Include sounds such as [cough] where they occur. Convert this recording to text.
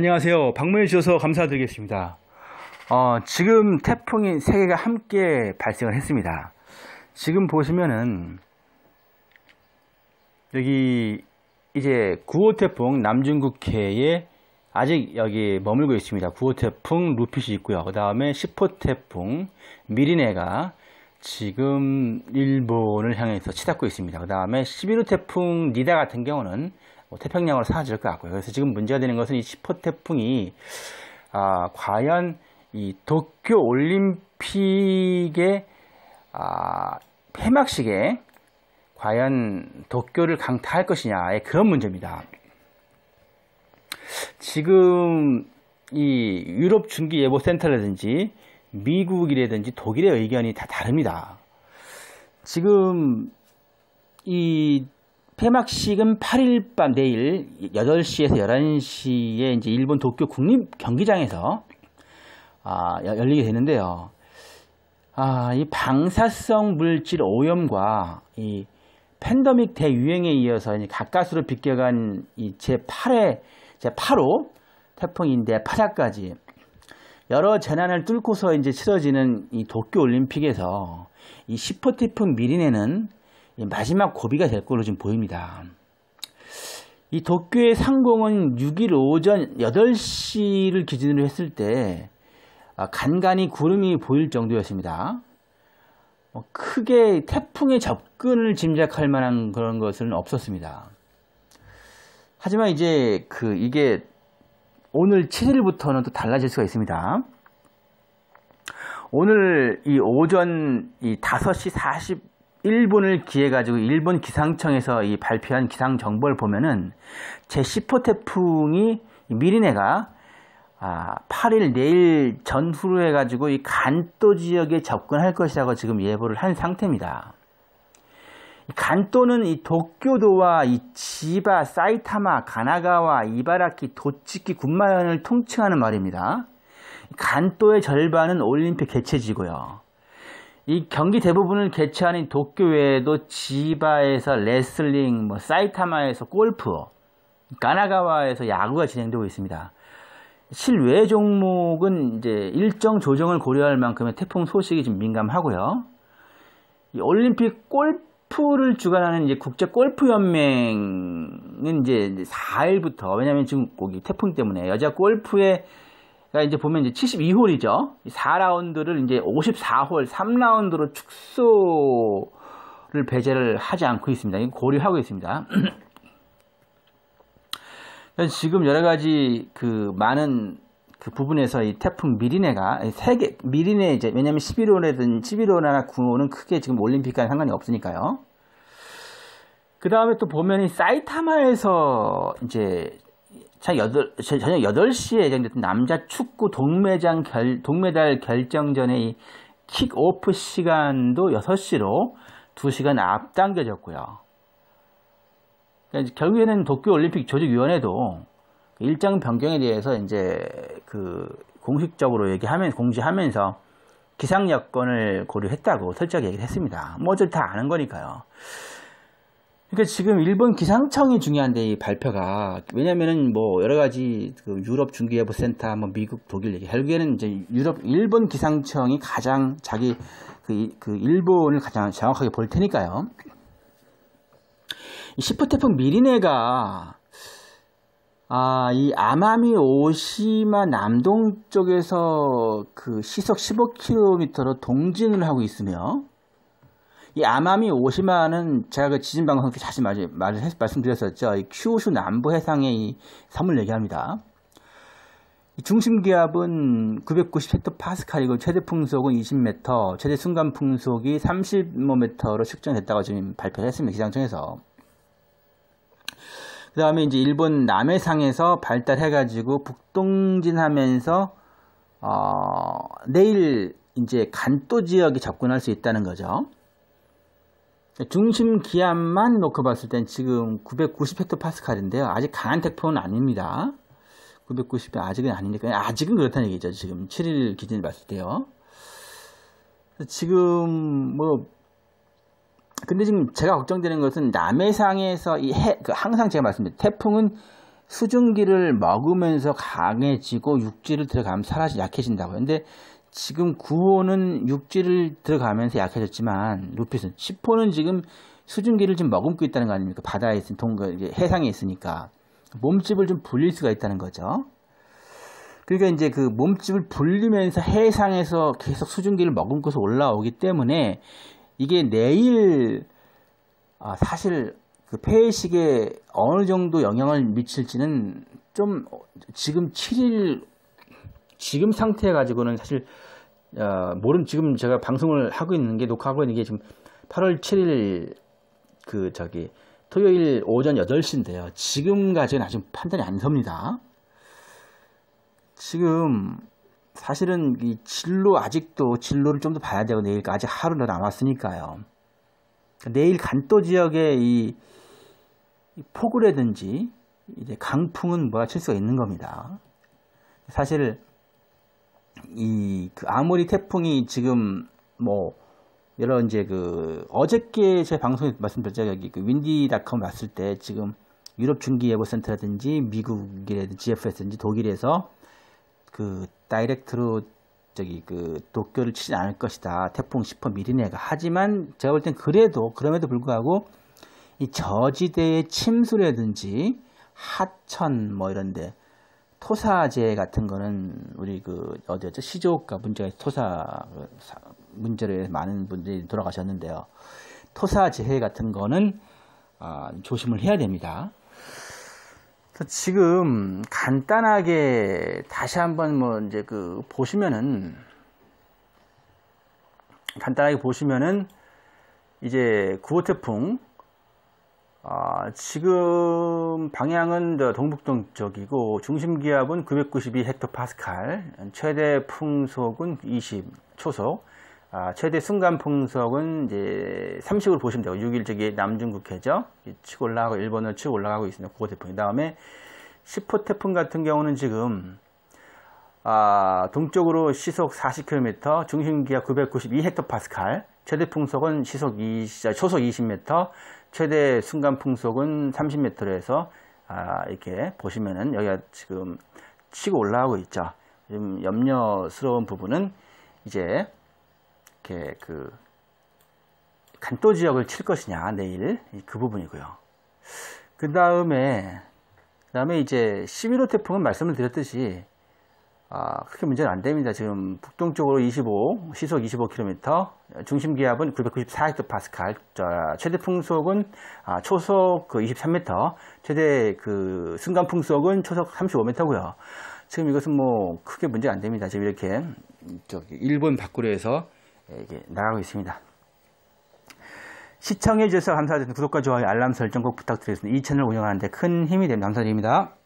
안녕하세요. 방문해 주셔서 감사드리겠습니다. 어, 지금 태풍이 세 개가 함께 발생을 했습니다. 지금 보시면은 여기 이제 9호 태풍 남중국해에 아직 여기 머물고 있습니다. 9호 태풍 루핏이 있고요. 그 다음에 10호 태풍 미리네가 지금 일본을 향해서 치닫고 있습니다. 그 다음에 11호 태풍 니다 같은 경우는 뭐 태평양으로 사라질 것 같고요. 그래서 지금 문제가 되는 것은 이 10호 태풍이 아, 과연 이 도쿄 올림픽의 아, 폐막식에 과연 도쿄를 강타할 것이냐의 그런 문제입니다. 지금 이 유럽 중기 예보 센터라든지 미국이라든지 독일의 의견이 다 다릅니다. 지금 이 폐막식은 8일 밤 내일 8시에서 11시에 이제 일본 도쿄 국립 경기장에서 아, 열리게 되는데요. 아, 이 방사성 물질 오염과 이 팬데믹 대유행에 이어서 가까스로 빗겨간 이 제8회 제8호 태풍인데 파자까지 여러 재난을 뚫고서 이제 치러지는 이 도쿄 올림픽에서 이 10호 태풍 미리네는 예, 마지막 고비가 될 걸로 지금 보입니다. 이 도쿄의 상공은 6일 오전 8시를 기준으로 했을 때 아, 간간히 구름이 보일 정도였습니다. 어, 크게 태풍의 접근을 짐작할 만한 그런 것은 없었습니다. 하지만 이제 그 이게 오늘 7일부터는 또 달라질 수가 있습니다. 오늘 이 오전 이 5시 40 일본을 기해 가지고 일본 기상청에서 이 발표한 기상 정보를 보면은 제 10호 태풍이 미리네가 아, 8일 내일 전후로 해가지고 이 간도 지역에 접근할 것이라고 지금 예보를 한 상태입니다. 간도는 이 도쿄도와 이 지바, 사이타마, 가나가와, 이바라키, 도치키, 군마현을 통칭하는 말입니다. 간도의 절반은 올림픽 개최지고요. 이 경기 대부분을 개최하는 도쿄 외에도 지바에서 레슬링, 뭐 사이타마에서 골프, 가나가와에서 야구가 진행되고 있습니다. 실외 종목은 이제 일정 조정을 고려할 만큼의 태풍 소식이 좀 민감하고요. 올림픽 골프를 주관하는 이제 국제 골프 연맹은 이제 4일부터 왜냐하면 지금 거기 태풍 때문에 여자 골프의 그러니까 이제 보면 이제 72홀이죠. 4라운드를 이제 54홀, 3라운드로 축소를 배제를 하지 않고 있습니다. 고려하고 있습니다. [clears throat] 지금 여러 가지 그 많은 그 부분에서 이 태풍 미리네가 세계 미리네 이제 왜냐하면 11호라든 11호나 9호는 크게 지금 올림픽과 상관이 없으니까요. 그 다음에 또 보면 이 사이타마에서 이제 여 저녁 8시에 예정됐던 남자 축구 동메장 결, 동메달 결정전의 이 킥오프 시간도 6시로 2시간 앞당겨졌고요. 그러니까 결국에는 도쿄올림픽 조직위원회도 일정 변경에 대해서 이제 그 공식적으로 얘기하면 서 공지하면서 기상 여건을 고려했다고 설정 얘기를 했습니다. 뭐어쨌든다 아는 거니까요. 그러니까 지금 일본 기상청이 중요한데 이 발표가 왜냐면은 뭐 여러 가지 그 유럽 중기예보 센터 뭐 미국 독일 얘기 결국에는 이제 유럽 일본 기상청이 가장 자기 그, 그 일본을 가장 정확하게 볼 테니까요. 시프 태풍 미리네가 아, 이 아마미 오시마 남동 쪽에서 그 시속 15km로 동진을 하고 있으며 이 아마미 오시마는 제가 그 지진 방송 때 다시 말, 말, 말씀드렸었죠. 이 큐슈 남부 해상의 이 섬을 얘기합니다. 이 중심 기압은 990 헥토파스칼이고 최대 풍속은 20m, 최대 순간 풍속이 30m로 측정됐다고 지금 발표했습니다. 기상청에서. 그 다음에 이제 일본 남해상에서 발달해가지고 북동진하면서 어, 내일 이제 간도 지역에 접근할 수 있다는 거죠. 중심 기압만 놓고 봤을 땐 지금 990헥토파스칼인데요. 아직 강한 태풍은 아닙니다. 990이 아직은 아니니까 아직은 그렇다는 얘기죠. 지금 7일 기준을 봤을 때요. 지금 뭐 근데 지금 제가 걱정되는 것은 남해상에서 이 해, 그 항상 제가 말씀드린 태풍은 수증기를 먹으면서 강해지고 육지를 들어가면 사라지 약해진다고요. 근데 지금 9호는 육지를 들어가면서 약해졌지만 루피슨 10호는 지금 수증기를 지금 머금고 있다는 거 아닙니까? 바다에 있으니 동거 해상에 있으니까 몸집을 좀 불릴 수가 있다는 거죠. 그러니까 이제 그 몸집을 불리면서 해상에서 계속 수증기를 머금고서 올라오기 때문에 이게 내일 아 사실 그 폐의식에 어느 정도 영향을 미칠지는 좀 지금 7일 지금 상태 가지고는 사실 어, 모름 지금 제가 방송을 하고 있는 게 녹화하고 있는 게 지금 8월 7일 그 저기 토요일 오전 8시인데요. 지금까지는 아직 판단이 안 섭니다. 지금 사실은 이 진로 아직도 진로를 좀 더 봐야 되고 내일 아직 하루 더 남았으니까요. 내일 간도 지역에 이, 이 폭우라든지 이제 강풍은 몰아칠 수가 있는 겁니다. 사실 이그 아무리 태풍이 지금 뭐 여러 이제 그 어저께 제 방송에 말씀드렸죠 여기 그 윈디닷컴 왔을 때 지금 유럽 중기 예보센터라든지 미국이라든지 GFS든지 독일에서 그 다이렉트로 저기 그 도쿄를 치지 않을 것이다 태풍 10호 미리네가 그러니까 하지만 제가 볼 땐 그래도 그럼에도 불구하고 이 저지대의 침수라든지 하천 뭐 이런데 토사제 같은 거는 우리 그 어디였죠 시조가 문제가 토사 그 문제로 많은 분들이 돌아가셨는데요. 토사재 같은 거는 아, 조심을 해야 됩니다. 지금 간단하게 다시 한번 뭐 이제 그 보시면은 간단하게 보시면은 이제 구호태풍 아, 지금 방향은 동북동쪽이고 중심기압은 992 헥토파스칼, 최대 풍속은 20 초속, 아, 최대 순간 풍속은 이제 30으로 보시면 되고 6일 저기 남중국해죠. 치고 올라가고 일본은 치고 올라가고 있습니다. 9호 태풍. 그 다음에 10호 태풍 같은 경우는 지금 아, 동쪽으로 시속 40km, 중심기압 992 헥토파스칼, 최대 풍속은 시속 20, 초속 20m, 최대 순간 풍속은 30m에서 아, 이렇게 보시면은 여기가 지금 치고 올라가고 있죠. 좀 염려스러운 부분은 이제 이렇게 그 간도 지역을 칠 것이냐 내일 그 부분이고요. 그 다음에 그 다음에 이제 11호 태풍은 말씀을 드렸듯이 아, 크게 문제는 안 됩니다. 지금 북동쪽으로 25, 시속 25km, 중심 기압은 994헥토파스칼, 최대 풍속은 아, 초속 그 23m, 최대 그 순간 풍속은 초속 35m고요. 지금 이것은 뭐 크게 문제 안 됩니다. 지금 이렇게 저기 일본 밖으로 해서 이게 나가고 있습니다. 시청해 주셔서 감사드립니다. 구독과 좋아요, 알람 설정 꼭 부탁드리겠습니다. 이 채널 운영하는데 큰 힘이 됩니다. 감사드립니다.